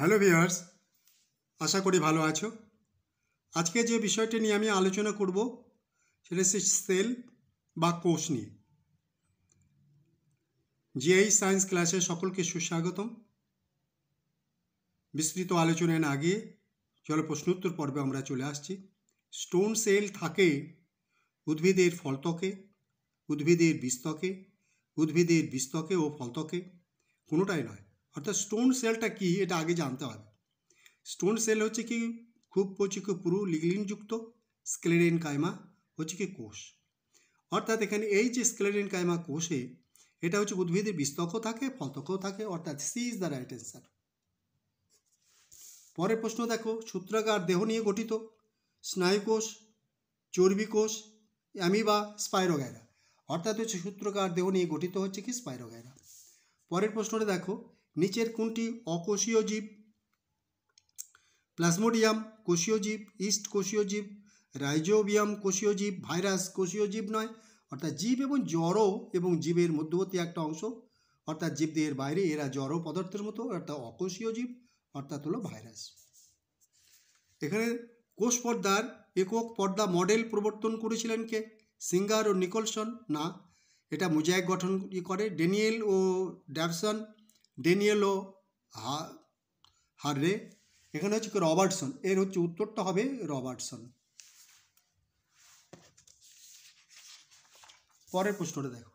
hello viewers আশা করি ভালো আছো আজকে যে বিষয়টি নিয়ে আমি আলোচনা করব সেটা হচ্ছে সেল বা কোষ নিয়ে জিআই সায়েন্স ক্লাসে সকলকে সুস্বাগতম বিস্তৃত আলোচনায় না আগে চলো প্রশ্নোত্তর পর্বে আমরা চলে আসছি স্টোন সেল থাকে উদ্ভিদের ফলতকে উদ্ভিদের বিস্তকে উদ্ভিদের বিস্তকে ও ফলতকে কোনোটাই নয় অর্থাৎ স্টোন সেলটা কি এটা আগে জানতে হবে স্টোন সেল হচ্ছে কি খুব হচ্ছে কি পুরু লিগলিনযুক্ত স্কেলেরিন কায়মা হচ্ছে কি কোষ অর্থাৎ এখানে এই যে স্কেলেরিন কায়মা কোষে এটা হচ্ছে উদ্ভিদের বিস্তকও থাকে ফলতকও থাকে অর্থাৎ C is the right answer পরের প্রশ্ন দেখো সূত্রাগার দেহ নিয়ে গঠিত স্নায়ুকোষ চর্বি কোষ অ্যামিবা স্পাইরোগায়রা অর্থাৎ হচ্ছে সূত্রকার দেহ নিয়ে গঠিত হচ্ছে কি স্পাইরোগায়রা পরের প্রশ্নটা দেখো নিচের কোনটি অকোষীয় জীব প্লাজমোডিয়াম কোষীয় জীব ইস্ট কোষীয় জীব রাইজোবিয়াম কোষীয় জীব ভাইরাস কোষীয় জীব নয় অর্থাৎ জীব এবং জ্বরও এবং জীবের মধ্যবর্তী একটা অংশ অর্থাৎ জীবদেহের বাইরে এরা জড় পদার্থের মতো অর্থাৎ অকোষীয় জীব অর্থাৎ হলো ভাইরাস এখানে কোষ পর্দার একক পর্দা মডেল প্রবর্তন করেছিলেন কে সিঙ্গার ও নিকলসন না এটা মোজাইক গঠন করে ড্যানিয়েল ও ড্যাভসন ডেনিয়েলো হাররে এখানে হচ্ছে রবার্টসন এর হচ্ছে উত্তরটা হবে রবার্টসন পরের প্রশ্নটা দেখো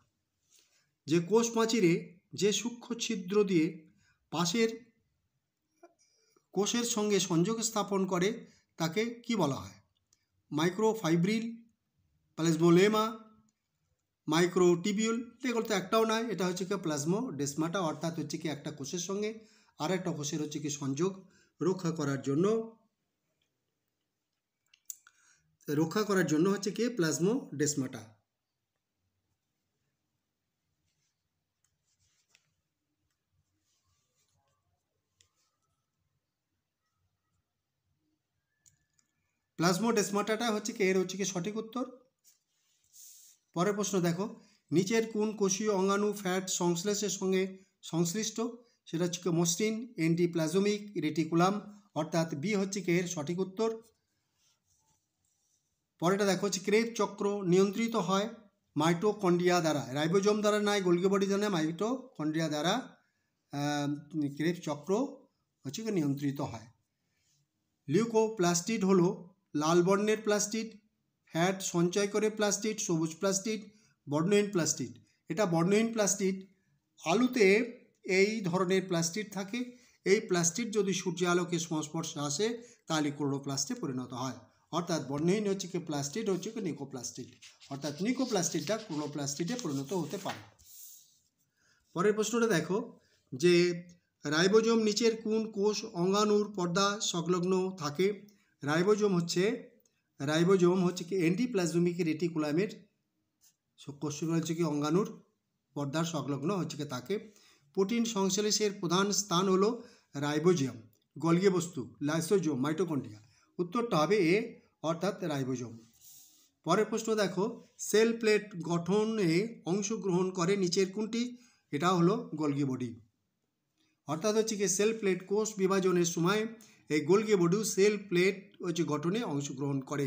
যে কোষ প্রাচীরে যে সূক্ষ্ম ছিদ্র দিয়ে পাশের কোষের সঙ্গে সংযোগ স্থাপন করে তাকে কি বলা হয় মাইক্রোফাইব্রিল প্যালেসবোলেমা মাইক্রো টিবিউল এগুলো তো একটাও নয় এটা হচ্ছে কি প্লাজমো ডেসমাটা অর্থাৎ হচ্ছে কি একটা কোষের সঙ্গে আর একটা কোষের হচ্ছে কি সংযোগ রক্ষা করার জন্য রক্ষা করার জন্য হচ্ছে কি প্লাজমো ডেসমাটা প্লাজমো ডেসমাটাটা হচ্ছে কি এর হচ্ছে কি সঠিক উত্তর পরের প্রশ্ন দেখো নিচের কোন কোষীয় অঙ্গাণু ফ্যাট সংশ্লেষের সঙ্গে সংশ্লিষ্ট সেটা হচ্ছে মসৃণ এন্টিপ্লাজমিক রেটিকুলাম অর্থাৎ বি হচ্ছে কে এর সঠিক উত্তর পরেটা দেখো হচ্ছে ক্রেপ চক্র নিয়ন্ত্রিত হয় মাইটোকন্ড্রিয়া দ্বারা রাইবোজোম দ্বারা নয় গোলগি বডি দ্বারা মাইটোকন্ড্রিয়া দ্বারা ক্রেপ চক্র হচ্ছে নিয়ন্ত্রিত হয় প্লাস্টিড হলো লাল বর্ণের প্লাস্টিড হ্যাট সঞ্চয় করে প্লাস্টিড সবুজ প্লাস্টিড বর্ণহীন প্লাস্টিড এটা বর্ণহীন প্লাস্টিড আলুতে এই ধরনের প্লাস্টিড থাকে এই প্লাস্টিড যদি সূর্য আলোকে সংস্পর্শে আসে তাহলে ক্লোরোপ্লাস্টে পরিণত হয় অর্থাৎ বর্ণহীন হচ্ছে কি প্লাস্টিড হচ্ছে কি নিকোপ্লাস্টিড অর্থাৎ নিকোপ্লাস্টিডটা ক্লোরোপ্লাস্টিডে পরিণত হতে পারে পরের প্রশ্নটা দেখো যে রাইবোজোম নিচের কোন কোষ অঙ্গাণুর পর্দা সংলগ্ন থাকে রাইবোজম হচ্ছে রাইবোজোম হচ্ছে কি এন্টি প্লাজমিক রেটিকুলামের কোষগুলো হচ্ছে কি অঙ্গাণুর পর্দার সংলগ্ন হচ্ছে কি তাকে প্রোটিন সংশ্লেষের প্রধান স্থান হলো রাইবোজিয়াম গলগে বস্তু লাইসোজোম মাইটোকন্ডিয়া উত্তরটা হবে এ অর্থাৎ রাইবোজোম পরের প্রশ্ন দেখো সেল প্লেট গঠনে অংশগ্রহণ করে নিচের কোনটি এটা হলো গলগি বডি অর্থাৎ হচ্ছে কি সেল প্লেট কোষ বিভাজনের সময় এই গোলকি বডু সেল প্লেট হচ্ছে গঠনে অংশগ্রহণ করে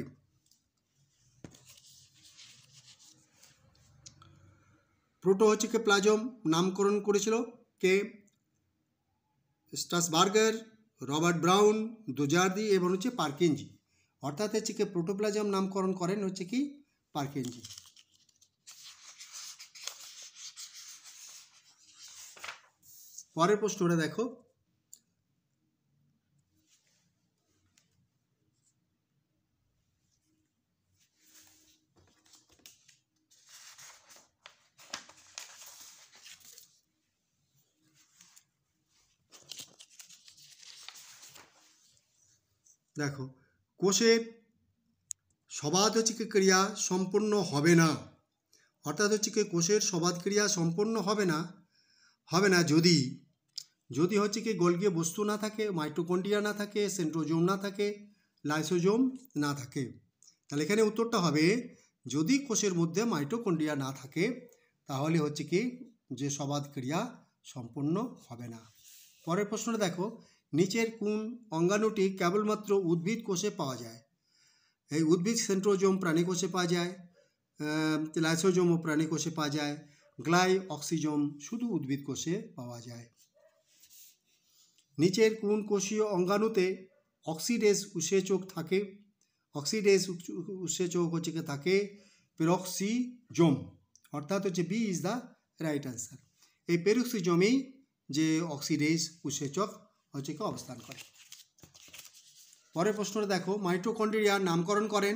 প্রোটো হচ্ছে কে প্লাজম নামকরণ করেছিল কে স্টাসবার্গার রবার্ট ব্রাউন দুজারদি এবং হচ্ছে পার্কিনজি অর্থাৎ হচ্ছে কে প্রোটোপ্লাজম নামকরণ করেন হচ্ছে কি পার্কিনজি পরের প্রশ্নটা দেখো দেখো কোষের সবাদ হচ্ছে ক্রিয়া সম্পূর্ণ হবে না অর্থাৎ হচ্ছে কি কোষের সবাদ ক্রিয়া সম্পূর্ণ হবে না হবে না যদি যদি হচ্ছে কি গোলকীয় বস্তু না থাকে মাইটোকন্ড্রিয়া না থাকে সেন্ট্রোজোম না থাকে লাইসোজোম না থাকে তাহলে এখানে উত্তরটা হবে যদি কোষের মধ্যে মাইটোকন্ডিয়া না থাকে তাহলে হচ্ছে কি যে সবাদ ক্রিয়া সম্পূর্ণ হবে না পরের প্রশ্নটা দেখো নিচের কোন অঙ্গাণুটি কেবলমাত্র উদ্ভিদ কোষে পাওয়া যায় এই উদ্ভিদ সেন্ট্রোজোম প্রাণী কোষে পাওয়া যায় ও প্রাণী কোষে পাওয়া যায় গ্লাই অক্সিজম শুধু উদ্ভিদ কোষে পাওয়া যায় নিচের কোন কোষীয় অঙ্গাণুতে অক্সিডেস উৎসেচক থাকে অক্সিডেস উৎসেচক হচ্ছে থাকে পেরক্সিজোম অর্থাৎ হচ্ছে B is the right answer এই পেরক্সিজমেই যে অক্সিডেস উৎসেচক হচ্ছে কি অবস্থান করে পরের প্রশ্নটা দেখো মাইটোকন্ড্রিয়ার নামকরণ করেন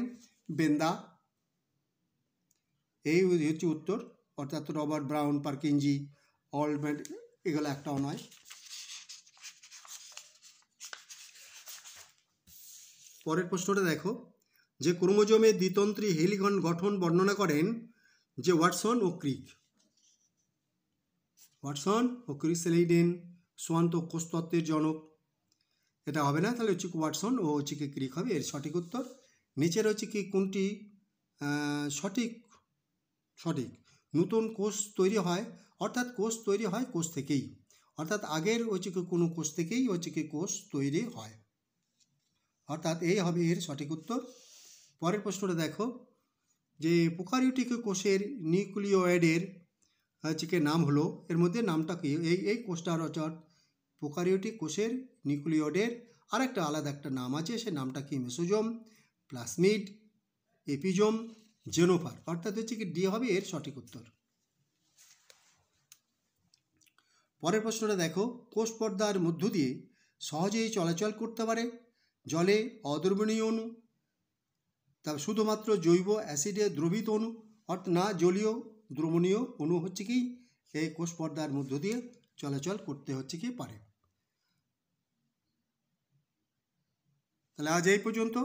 বেন্দা এই হচ্ছে উত্তর অর্থাৎ রবার্ট ব্রাউন পার্কিনজি অলম্যান এগুলো একটাও নয় পরের প্রশ্নটা দেখো যে ক্রোমোজোমে দ্বিতন্ত্রী হেলিঘন গঠন বর্ণনা করেন যে ওয়াটসন ও ক্রিক ওয়াটসন ও ক্রিক সেলেইডেন তো কোষতত্ত্বের জনক এটা হবে না তাহলে হচ্ছে কুয়াটসন ও কি ক্রিক হবে এর সঠিক উত্তর নিচের হচ্ছে কি কোনটি সঠিক সঠিক নতুন কোষ তৈরি হয় অর্থাৎ কোষ তৈরি হয় কোষ থেকেই অর্থাৎ আগের হচ্ছে কি কোনো কোষ থেকেই কি কোষ তৈরি হয় অর্থাৎ এই হবে এর সঠিক উত্তর পরের প্রশ্নটা দেখো যে পোকারিউটিক কোষের নিউক্লিওয়েডের কি নাম হলো এর মধ্যে নামটা কি এই এই কোষটার অর্থাৎ প্রোকারিওটিক কোষের নিউক্লিওডের একটা আলাদা একটা নাম আছে সে নামটা কি মেসোজম প্লাসমিড এপিজোম জেনোফার অর্থাৎ হচ্ছে কি ডি হবে এর সঠিক উত্তর পরের প্রশ্নটা দেখো কোষ পর্দার মধ্য দিয়ে সহজেই চলাচল করতে পারে জলে অদ্রবণীয় অণু তা শুধুমাত্র জৈব অ্যাসিডে দ্রবিত অণু অর্থাৎ না জলীয় দ্রবণীয় অণু হচ্ছে কি এই কোষ পর্দার মধ্য দিয়ে চলাচল করতে হচ্ছে কি পারে তাহলে আজ এই পর্যন্ত